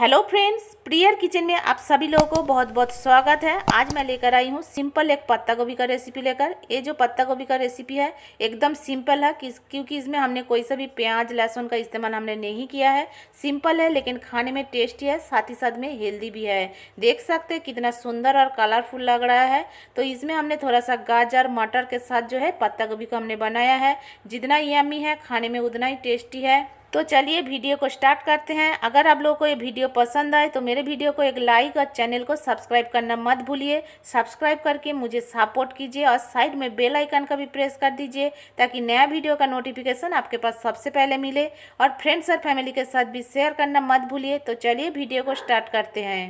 hello friends prior kitchen में आप सभी लोगों को बहुत बहुत स्वागत है आज मैं लेकर आई हूँ सिंपल एक पत्ता गोभी का रेसिपी लेकर ये जो पत्ता गोभी का रेसिपी है एकदम सिंपल है किस क्योंकि इसमें हमने कोई सा भी प्याज लहसुन का इस्तेमाल हमने नहीं किया है सिंपल है लेकिन खाने में टेस्टी है साथ ही साथ में हेल्दी भी है देख सकते कितना सुंदर और कलरफुल लग रहा है तो इसमें हमने थोड़ा सा गाजर मटर के साथ जो है पत्ता गोभी को हमने बनाया है जितना यमी है खाने में उतना ही टेस्टी है तो चलिए वीडियो को स्टार्ट करते हैं अगर आप लोगों को ये वीडियो पसंद आए तो मेरे वीडियो को एक लाइक और चैनल को सब्सक्राइब करना मत भूलिए सब्सक्राइब करके मुझे सपोर्ट कीजिए और साइड में बेल आइकन का भी प्रेस कर दीजिए ताकि नया वीडियो का नोटिफिकेशन आपके पास सबसे पहले मिले और फ्रेंड्स और फैमिली के साथ भी शेयर करना मत भूलिए तो चलिए वीडियो को स्टार्ट करते हैं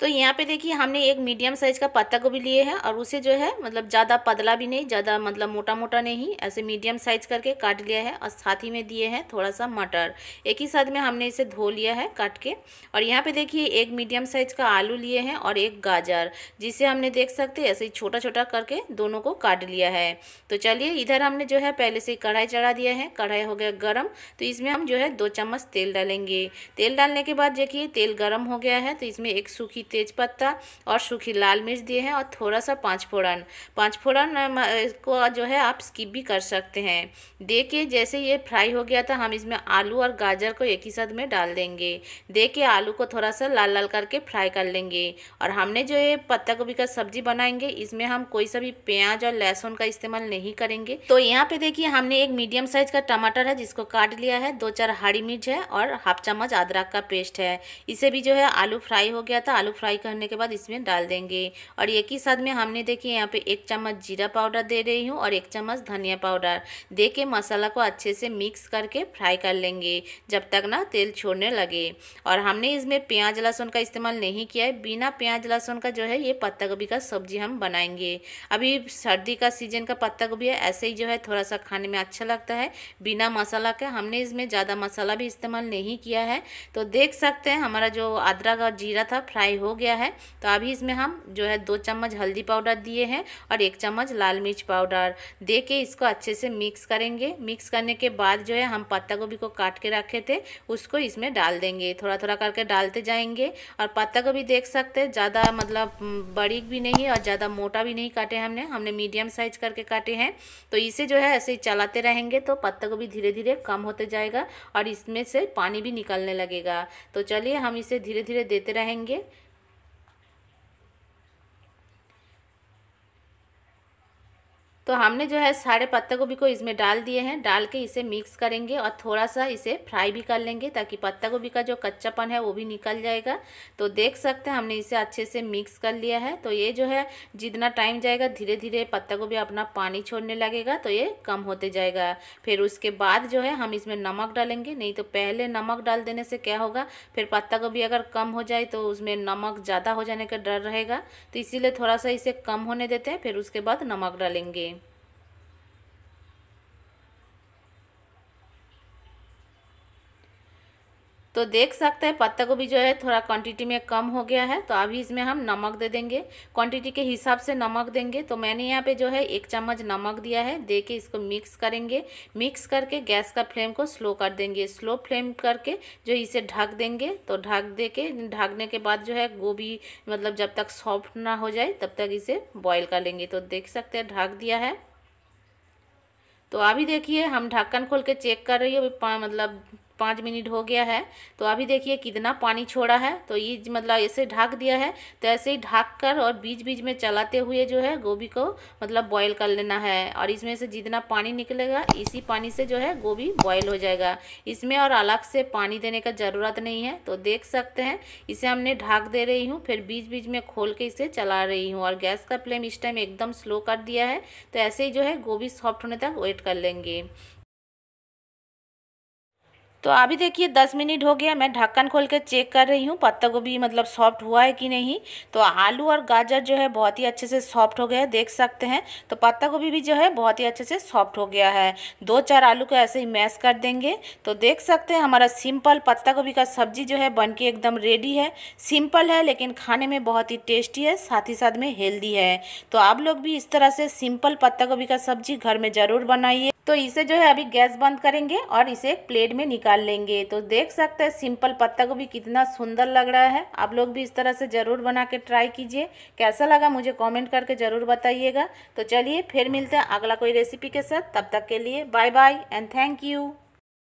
तो यहाँ पे देखिए हमने एक मीडियम साइज़ का पत्ता गोभी लिए है और उसे जो है मतलब ज़्यादा पतला भी नहीं ज़्यादा मतलब मोटा मोटा नहीं ऐसे मीडियम साइज़ करके काट लिया है और साथ ही में दिए हैं थोड़ा सा मटर एक ही साथ में हमने इसे धो लिया है काट के और यहाँ पे देखिए एक मीडियम साइज़ का आलू लिए हैं और एक गाजर जिसे हमने देख सकते ऐसे ही छोटा छोटा करके दोनों को काट लिया है तो चलिए इधर हमने जो है पहले से कढ़ाई चढ़ा दिया है कढ़ाई हो गया गर्म तो इसमें हम जो है दो चम्मच तेल डालेंगे तेल डालने के बाद देखिए तेल गर्म हो गया है तो इसमें एक सूखी तेज़पत्ता और सूखी लाल मिर्च दिए हैं और थोड़ा सा पाँच फोड़न पाँच फोड़न को जो है आप स्किप भी कर सकते हैं देखिए जैसे ये फ्राई हो गया था हम इसमें आलू और गाजर को एक ही साथ में डाल देंगे देखिए आलू को थोड़ा सा लाल लाल करके फ्राई कर लेंगे और हमने जो ये पत्ता गोभी का सब्जी बनाएंगे इसमें हम कोई सा भी प्याज और लहसुन का इस्तेमाल नहीं करेंगे तो यहाँ पे देखिए हमने एक मीडियम साइज का टमाटर है जिसको काट लिया है दो चार हरी मिर्च है और हाफ चम्मच अदरक का पेस्ट है इसे भी जो है आलू फ्राई हो गया था आलू फ्राई करने के बाद इसमें डाल देंगे और एक ही साथ में हमने देखिए यहाँ पे एक चम्मच जीरा पाउडर दे रही हूँ और एक चम्मच धनिया पाउडर दे के मसाला को अच्छे से मिक्स करके फ्राई कर लेंगे जब तक ना तेल छोड़ने लगे और हमने इसमें प्याज लहसुन का इस्तेमाल नहीं किया है बिना प्याज लहसुन का जो है ये पत्ता गोभी का सब्जी हम बनाएंगे अभी सर्दी का सीजन का पत्ता गोभी है ऐसे ही जो है थोड़ा सा खाने में अच्छा लगता है बिना मसाला के हमने इसमें ज़्यादा मसाला भी इस्तेमाल नहीं किया है तो देख सकते हैं हमारा जो अदरक और जीरा था फ्राई हो हो गया है तो अभी इसमें हम जो है दो चम्मच हल्दी पाउडर दिए हैं और एक चम्मच लाल मिर्च पाउडर दे के इसको अच्छे से मिक्स करेंगे मिक्स करने के बाद जो है हम पत्ता गोभी को काट के रखे थे उसको इसमें डाल देंगे थोड़ा थोड़ा करके डालते जाएंगे और पत्ता गोभी देख सकते हैं ज़्यादा मतलब बड़ी भी नहीं है और ज़्यादा मोटा भी नहीं काटे हमने हमने मीडियम साइज करके काटे हैं तो इसे जो है ऐसे ही चलाते रहेंगे तो पत्ता गोभी धीरे धीरे कम होते जाएगा और इसमें से पानी भी निकलने लगेगा तो चलिए हम इसे धीरे धीरे देते रहेंगे तो हमने जो है सारे पत्ता गोभी को इसमें डाल दिए हैं डाल के इसे मिक्स करेंगे और थोड़ा सा इसे फ्राई भी कर लेंगे ताकि पत्ता गोभी का जो कच्चापन है वो भी निकल जाएगा तो देख सकते हैं हमने इसे अच्छे से मिक्स कर लिया है तो ये जो है जितना टाइम जाएगा धीरे धीरे पत्ता गोभी अपना पानी छोड़ने लगेगा तो ये कम होते जाएगा फिर उसके बाद जो है हम इसमें नमक डालेंगे नहीं तो पहले नमक डाल देने से क्या होगा फिर पत्ता गोभी अगर कम हो जाए तो उसमें नमक ज़्यादा हो जाने का डर रहेगा तो इसीलिए थोड़ा सा इसे कम होने देते हैं फिर उसके बाद नमक डालेंगे तो देख सकते हैं पत्ता गोभी जो है थोड़ा क्वांटिटी में कम हो गया है तो अभी इसमें हम नमक दे देंगे क्वांटिटी के हिसाब से नमक देंगे तो मैंने यहाँ पे जो है एक चम्मच नमक दिया है दे के इसको मिक्स करेंगे मिक्स करके गैस का फ्लेम को स्लो कर देंगे स्लो फ्लेम करके जो इसे ढक देंगे तो ढक दे के ढकने के बाद जो है गोभी मतलब जब तक सॉफ्ट ना हो जाए तब तक इसे बॉयल कर लेंगे तो देख सकते हैं ढक दिया है तो अभी देखिए हम ढक्कन खोल के चेक कर रही हो मतलब पाँच मिनट हो गया है तो अभी देखिए कितना पानी छोड़ा है तो ये मतलब ऐसे ढक दिया है तो ऐसे ही ढक कर और बीच बीच में चलाते हुए जो है गोभी को मतलब बॉयल कर लेना है और इसमें से जितना पानी निकलेगा इसी पानी से जो है गोभी बॉयल हो जाएगा इसमें और अलग से पानी देने का ज़रूरत नहीं है तो देख सकते हैं इसे हमने ढाक दे रही हूँ फिर बीच बीच में खोल के इसे चला रही हूँ और गैस का फ्लेम इस टाइम एकदम स्लो कर दिया है तो ऐसे ही जो है गोभी सॉफ्ट होने तक वेट कर लेंगे तो अभी देखिए दस मिनट हो गया मैं ढक्कन खोल कर चेक कर रही हूँ पत्ता गोभी मतलब सॉफ्ट हुआ है कि नहीं तो आलू और गाजर जो है बहुत ही अच्छे से सॉफ्ट हो गया है देख सकते हैं तो पत्ता गोभी भी जो है बहुत ही अच्छे से सॉफ्ट हो गया है दो चार आलू को ऐसे ही मैश कर देंगे तो देख सकते हैं हमारा सिंपल पत्ता गोभी का सब्जी जो है बन के एकदम रेडी है सिंपल है लेकिन खाने में बहुत ही टेस्टी है साथ ही साथ में हेल्दी है तो आप लोग भी इस तरह से सिंपल पत्ता गोभी का सब्जी घर में ज़रूर बनाइए तो इसे जो है अभी गैस बंद करेंगे और इसे एक प्लेट में निकाल लेंगे तो देख सकते हैं सिंपल पत्ता गोभी कितना सुंदर लग रहा है आप लोग भी इस तरह से ज़रूर बना के ट्राई कीजिए कैसा लगा मुझे कमेंट करके ज़रूर बताइएगा तो चलिए फिर मिलते हैं अगला कोई रेसिपी के साथ तब तक के लिए bye bye and thank you